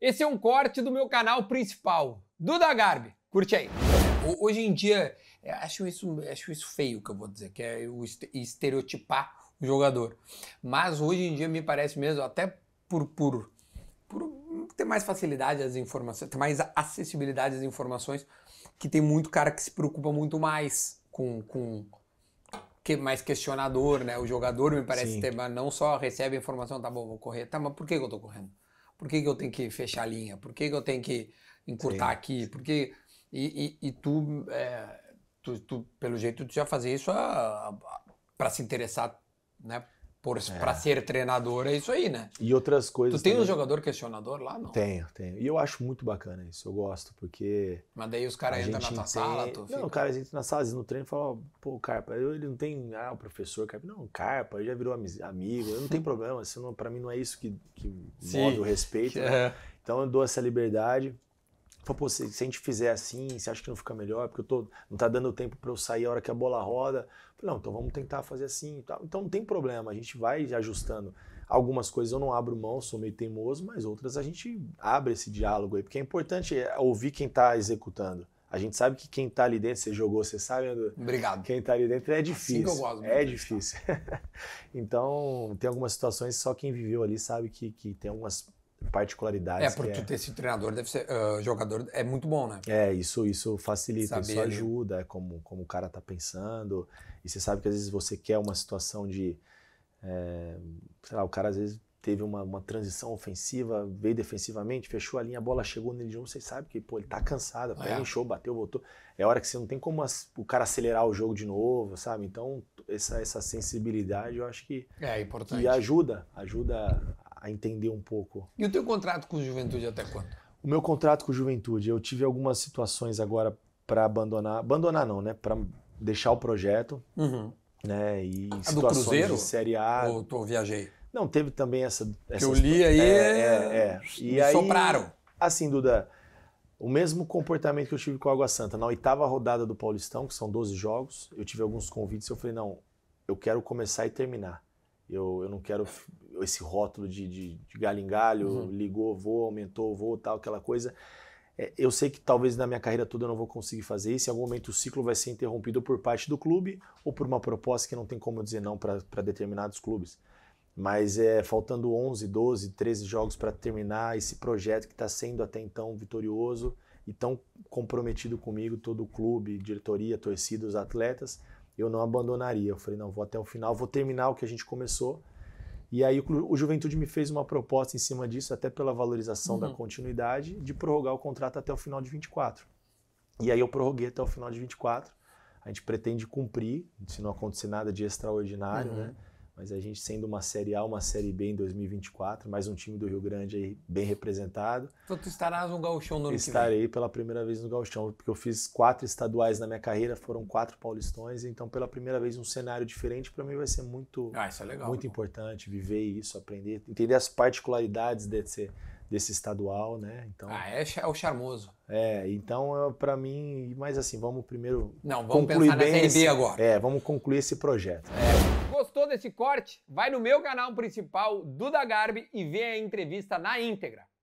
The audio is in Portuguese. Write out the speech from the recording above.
Esse é um corte do meu canal principal, Duda Garbi. Curte aí. Hoje em dia, é, acho isso, acho isso feio que eu vou dizer, que é estereotipar o jogador. Mas hoje em dia me parece mesmo, até por, por, por ter mais facilidade às informações, ter mais acessibilidade às informações, que tem muito cara que se preocupa muito mais com, com que mais questionador, né? O jogador me parece ter, não só recebe a informação, tá bom, vou correr, tá, mas por que, que eu tô correndo? Por que, que eu tenho que fechar a linha? Por que, que eu tenho que encurtar sim, aqui? porque E, e, e tu, é, tu, tu, pelo jeito, tu já fazia isso para se interessar né, para é. ser treinador, é isso aí, né? E outras coisas. Tu tem também. um jogador questionador lá, não? Tenho, tenho. E eu acho muito bacana isso, eu gosto, porque. Mas daí os caras entram na tua sala, tu Não, o cara entra na sala, no treino e fala, pô, Carpa, eu, ele não tem. Ah, o professor, Carpa. Não, Carpa, ele já virou amigo, eu não tem problema, não pra mim não é isso que, que move o respeito. Né? É. Então eu dou essa liberdade. Falei, pô, se, se, a gente fizer assim, você acha que não fica melhor? Porque eu tô, não tá dando tempo para eu sair a hora que a bola roda. Falei, não, então vamos tentar fazer assim tal. Então não tem problema, a gente vai ajustando. Algumas coisas eu não abro mão, sou meio teimoso, mas outras a gente abre esse diálogo aí, porque é importante é, ouvir quem está executando. A gente sabe que quem está ali dentro, você jogou, você sabe, né, Obrigado. Quem está ali dentro é difícil. Assim que eu gosto, é difícil. então, tem algumas situações, só quem viveu ali sabe que, que tem algumas particularidades. É, porque é... ter sido treinador, deve ser uh, jogador, é muito bom, né? É, isso, isso facilita, saber, isso ajuda, né? como, como o cara tá pensando. E você sabe que às vezes você quer uma situação de. É, sei lá, o cara às vezes teve uma, uma transição ofensiva, veio defensivamente, fechou a linha, a bola chegou nele de novo, você sabe que, pô, ele tá cansado, fechou é. bateu, voltou. É hora que você não tem como as, o cara acelerar o jogo de novo, sabe? Então, essa, essa sensibilidade, eu acho que... É, importante. E ajuda, ajuda a entender um pouco. E o teu contrato com o Juventude até quando? O meu contrato com o Juventude, eu tive algumas situações agora para abandonar, abandonar não, né, para deixar o projeto, uhum. né, e a situações do Cruzeiro? de série A. Ou eu viajei? Não, teve também essa. essa que eu li aí. É, é, é. E aí, sopraram. Assim, Duda, o mesmo comportamento que eu tive com a Água Santa. Na oitava rodada do Paulistão, que são 12 jogos, eu tive alguns convites e eu falei, não, eu quero começar e terminar. Eu, eu não quero esse rótulo de, de, de galho em galho, uhum. ligou, vou, aumentou, vou, tal, aquela coisa. É, eu sei que talvez na minha carreira toda eu não vou conseguir fazer isso. Em algum momento o ciclo vai ser interrompido por parte do clube ou por uma proposta que não tem como dizer não para determinados clubes. Mas é faltando 11, 12, 13 jogos para terminar esse projeto que está sendo até então vitorioso e tão comprometido comigo, todo o clube, diretoria, torcida, os atletas, eu não abandonaria. Eu falei, não, vou até o final, vou terminar o que a gente começou e aí o Juventude me fez uma proposta em cima disso, até pela valorização uhum. da continuidade, de prorrogar o contrato até o final de 24. E aí eu prorroguei até o final de 24. A gente pretende cumprir, se não acontecer nada de extraordinário, uhum. né? mas a gente sendo uma Série A, uma Série B em 2024, mais um time do Rio Grande aí bem representado. Então tu estarás no Gauchão no ano Estarei pela primeira vez no Gauchão, porque eu fiz quatro estaduais na minha carreira, foram quatro paulistões, então pela primeira vez um cenário diferente para mim vai ser muito, ah, é legal, muito importante viver isso, aprender, entender as particularidades desse, desse estadual, né? Então, ah, é, é o charmoso. É, então é, para mim, mas assim, vamos primeiro Não, vamos concluir pensar bem na Série agora. É, vamos concluir esse projeto. É desse corte? Vai no meu canal principal, Duda Garbi, e vê a entrevista na íntegra.